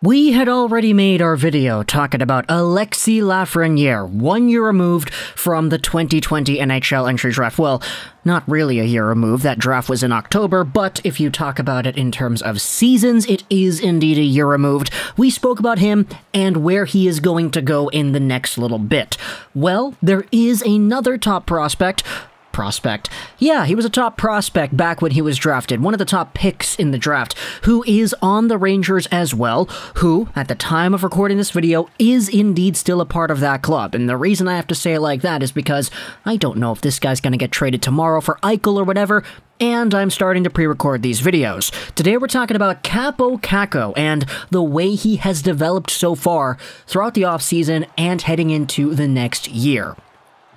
We had already made our video talking about Alexi Lafreniere, one year removed from the 2020 NHL entry draft. Well, not really a year removed, that draft was in October, but if you talk about it in terms of seasons, it is indeed a year removed. We spoke about him and where he is going to go in the next little bit. Well, there is another top prospect prospect. Yeah, he was a top prospect back when he was drafted, one of the top picks in the draft, who is on the Rangers as well, who, at the time of recording this video, is indeed still a part of that club. And the reason I have to say it like that is because I don't know if this guy's going to get traded tomorrow for Eichel or whatever, and I'm starting to pre-record these videos. Today we're talking about Capo Caco and the way he has developed so far throughout the offseason and heading into the next year.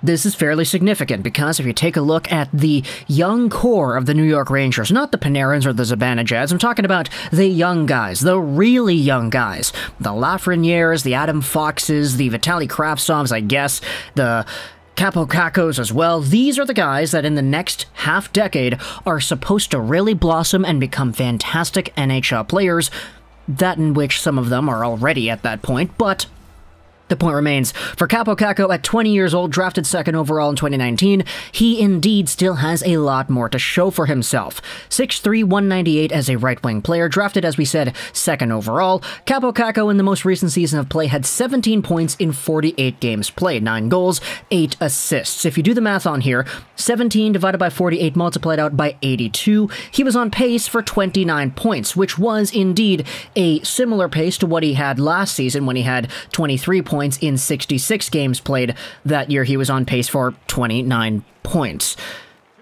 This is fairly significant because if you take a look at the young core of the New York Rangers, not the Panarins or the Zabanajeds, I'm talking about the young guys, the really young guys, the Lafrenieres, the Adam Foxes, the Vitali Kravtsovs, I guess, the Capocacos as well, these are the guys that in the next half decade are supposed to really blossom and become fantastic NHL players, that in which some of them are already at that point, but the point remains, for Capo Caco at 20 years old, drafted second overall in 2019, he indeed still has a lot more to show for himself. 6'3", 198 as a right-wing player, drafted as we said, second overall, Capo Caco in the most recent season of play had 17 points in 48 games played, 9 goals, 8 assists. If you do the math on here, 17 divided by 48 multiplied out by 82, he was on pace for 29 points, which was indeed a similar pace to what he had last season when he had 23 points points in 66 games played. That year he was on pace for 29 points.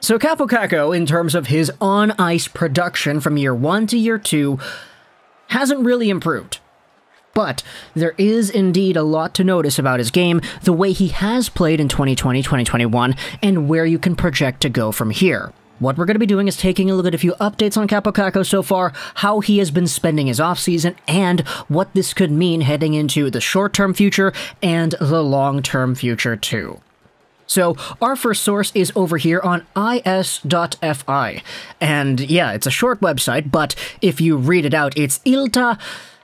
So Caco, in terms of his on-ice production from year one to year two, hasn't really improved. But there is indeed a lot to notice about his game, the way he has played in 2020 2021, and where you can project to go from here. What we're going to be doing is taking a look at a few updates on Capocaco so far, how he has been spending his offseason, and what this could mean heading into the short-term future and the long-term future too. So our first source is over here on is.fi. And yeah, it's a short website, but if you read it out, it's Ilta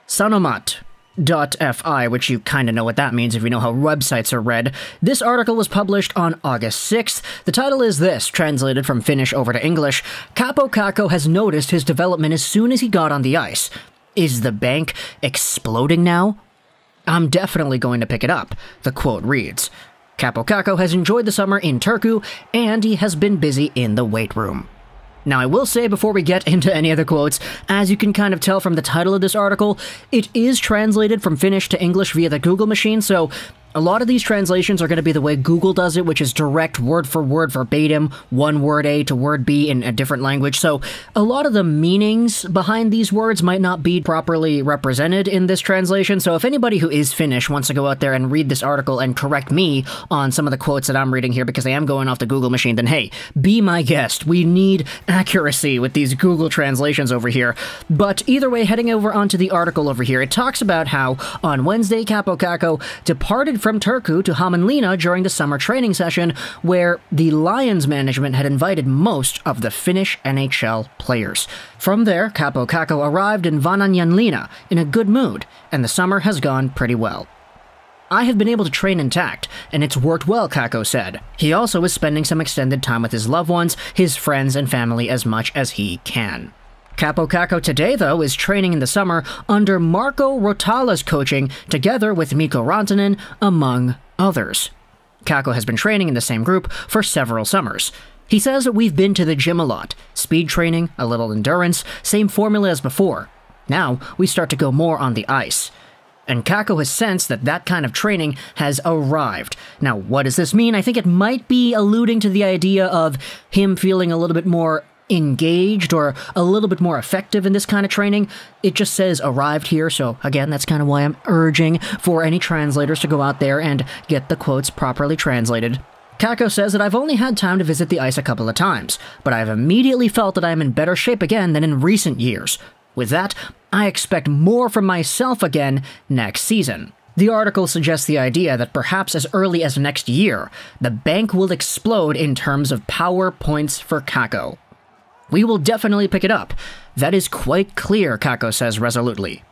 Sanomat. .fi, which you kind of know what that means if you know how websites are read. This article was published on August 6th. The title is this, translated from Finnish over to English. Capo Caco has noticed his development as soon as he got on the ice. Is the bank exploding now? I'm definitely going to pick it up. The quote reads, Capo Caco has enjoyed the summer in Turku, and he has been busy in the weight room. Now, I will say before we get into any other quotes, as you can kind of tell from the title of this article, it is translated from Finnish to English via the Google machine, so a lot of these translations are going to be the way Google does it, which is direct word for word verbatim, one word A to word B in a different language. So a lot of the meanings behind these words might not be properly represented in this translation. So if anybody who is Finnish wants to go out there and read this article and correct me on some of the quotes that I'm reading here because I am going off the Google machine, then hey, be my guest. We need accuracy with these Google translations over here. But either way, heading over onto the article over here, it talks about how on Wednesday, Capo Caco departed from Turku to Haminlina during the summer training session, where the Lions management had invited most of the Finnish NHL players. From there, Capo Kako arrived in Vananjanlina in a good mood, and the summer has gone pretty well. I have been able to train intact, and it's worked well, Kako said. He also is spending some extended time with his loved ones, his friends, and family as much as he can. Capo Caco today, though, is training in the summer under Marco Rotala's coaching, together with Miko Rantanen, among others. Kako has been training in the same group for several summers. He says we've been to the gym a lot speed training, a little endurance, same formula as before. Now we start to go more on the ice. And Kako has sensed that that kind of training has arrived. Now, what does this mean? I think it might be alluding to the idea of him feeling a little bit more engaged or a little bit more effective in this kind of training. It just says arrived here, so again, that's kind of why I'm urging for any translators to go out there and get the quotes properly translated. Kako says that I've only had time to visit the ice a couple of times, but I've immediately felt that I am in better shape again than in recent years. With that, I expect more from myself again next season. The article suggests the idea that perhaps as early as next year, the bank will explode in terms of power points for Kako. We will definitely pick it up. That is quite clear, Kako says resolutely.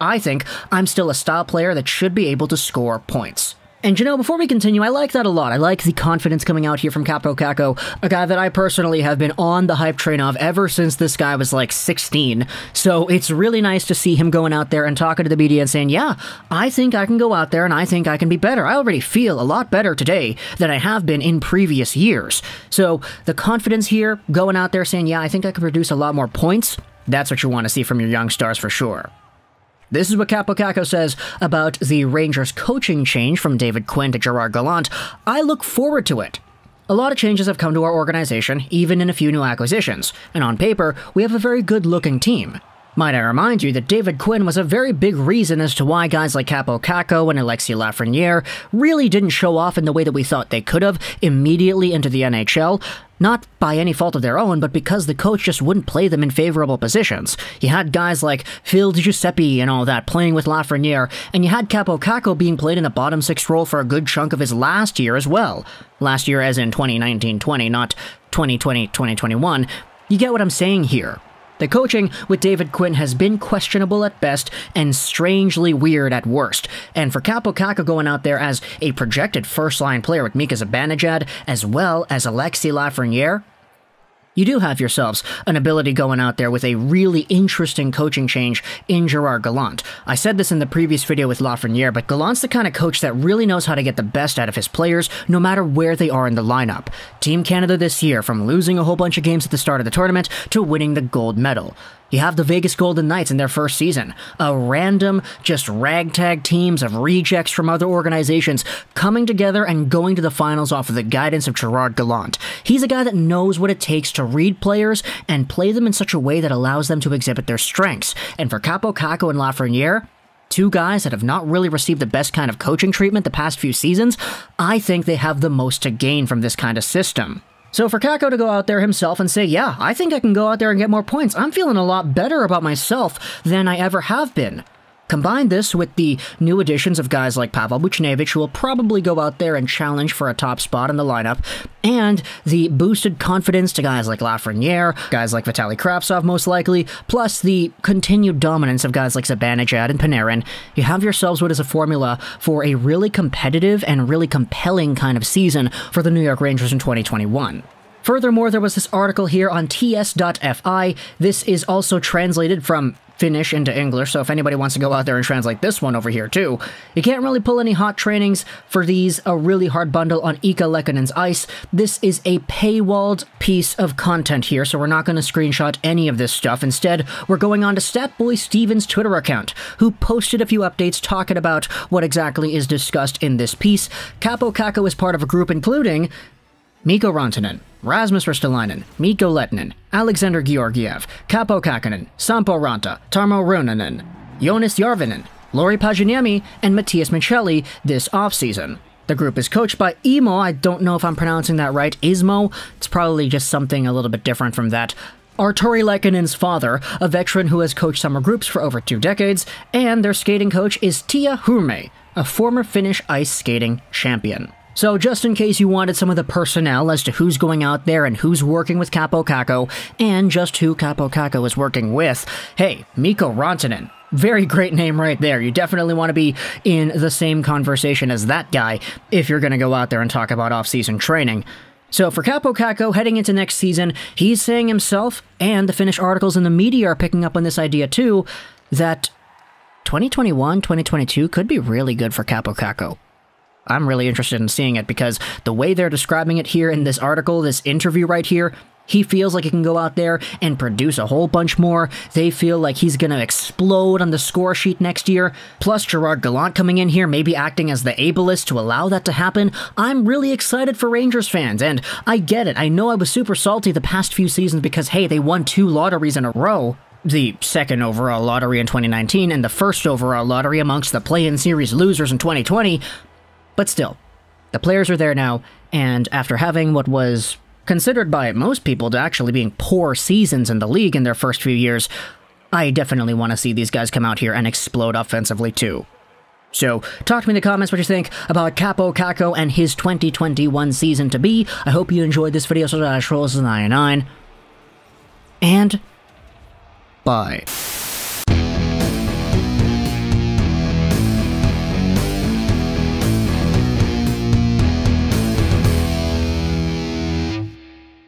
I think I'm still a style player that should be able to score points. And you know, before we continue, I like that a lot. I like the confidence coming out here from Capo Caco, a guy that I personally have been on the hype train of ever since this guy was like 16. So it's really nice to see him going out there and talking to the media and saying, yeah, I think I can go out there and I think I can be better. I already feel a lot better today than I have been in previous years. So the confidence here, going out there saying, yeah, I think I can produce a lot more points, that's what you want to see from your young stars for sure. This is what Capocaco says about the Rangers coaching change from David Quinn to Gerard Gallant. I look forward to it. A lot of changes have come to our organization, even in a few new acquisitions, and on paper, we have a very good looking team. Might I remind you that David Quinn was a very big reason as to why guys like Capo Caco and Alexi Lafreniere really didn't show off in the way that we thought they could have immediately into the NHL, not by any fault of their own, but because the coach just wouldn't play them in favorable positions. You had guys like Phil Giuseppe and all that playing with Lafreniere, and you had Capo Caco being played in a bottom six role for a good chunk of his last year as well. Last year as in 2019-20, not 2020-2021. You get what I'm saying here. The coaching with David Quinn has been questionable at best and strangely weird at worst. And for Kapokaka going out there as a projected first line player with Mika Zibanejad as well as Alexi Lafreniere, you do have yourselves an ability going out there with a really interesting coaching change in Gerard Gallant. I said this in the previous video with Lafreniere, but Gallant's the kind of coach that really knows how to get the best out of his players, no matter where they are in the lineup. Team Canada this year, from losing a whole bunch of games at the start of the tournament to winning the gold medal. You have the Vegas Golden Knights in their first season, a random, just ragtag teams of rejects from other organizations coming together and going to the finals off of the guidance of Gerard Gallant. He's a guy that knows what it takes to read players and play them in such a way that allows them to exhibit their strengths. And for Capo Caco and Lafreniere, two guys that have not really received the best kind of coaching treatment the past few seasons, I think they have the most to gain from this kind of system. So for Kako to go out there himself and say, yeah, I think I can go out there and get more points, I'm feeling a lot better about myself than I ever have been. Combine this with the new additions of guys like Pavel Buchnevich, who will probably go out there and challenge for a top spot in the lineup, and the boosted confidence to guys like Lafreniere, guys like Vitaly Kravtsov most likely, plus the continued dominance of guys like Zibanejad and Panarin, you have yourselves what is a formula for a really competitive and really compelling kind of season for the New York Rangers in 2021. Furthermore, there was this article here on ts.fi. This is also translated from Finnish into English, so if anybody wants to go out there and translate this one over here too, you can't really pull any hot trainings for these, a really hard bundle on Ika Lekkonen's Ice. This is a paywalled piece of content here, so we're not going to screenshot any of this stuff. Instead, we're going on to Statboy Steven's Twitter account, who posted a few updates talking about what exactly is discussed in this piece. Capo Kako is part of a group including Miko Rantanen, Rasmus Ristolainen, Mikko Letinen, Alexander Georgiev, Kapo Käkinen, Sampo Ranta, Tarmo Runanen, Jonas Jarvinen, Lori Paginiemi, and Matthias Michelli this offseason. The group is coached by Imo, I don't know if I'm pronouncing that right, Ismo, it's probably just something a little bit different from that, Arturi Lekanen's father, a veteran who has coached summer groups for over two decades, and their skating coach is Tia Hurme, a former Finnish ice skating champion. So just in case you wanted some of the personnel as to who's going out there and who's working with Capo Caco, and just who Capo Caco is working with, hey, Miko Rantanen, very great name right there. You definitely want to be in the same conversation as that guy if you're going to go out there and talk about off-season training. So for Capo Caco, heading into next season, he's saying himself, and the Finnish articles in the media are picking up on this idea too, that 2021-2022 could be really good for Capo Caco. I'm really interested in seeing it because the way they're describing it here in this article, this interview right here, he feels like he can go out there and produce a whole bunch more. They feel like he's going to explode on the score sheet next year. Plus, Gerard Gallant coming in here, maybe acting as the ableist to allow that to happen. I'm really excited for Rangers fans, and I get it. I know I was super salty the past few seasons because, hey, they won two lotteries in a row. The second overall lottery in 2019 and the first overall lottery amongst the play in series losers in 2020, but still, the players are there now, and after having what was considered by most people to actually being poor seasons in the league in their first few years, I definitely want to see these guys come out here and explode offensively too. So, talk to me in the comments what you think about Capo Caco and his 2021 season to be. I hope you enjoyed this video, so Dash Rolls 99. And bye.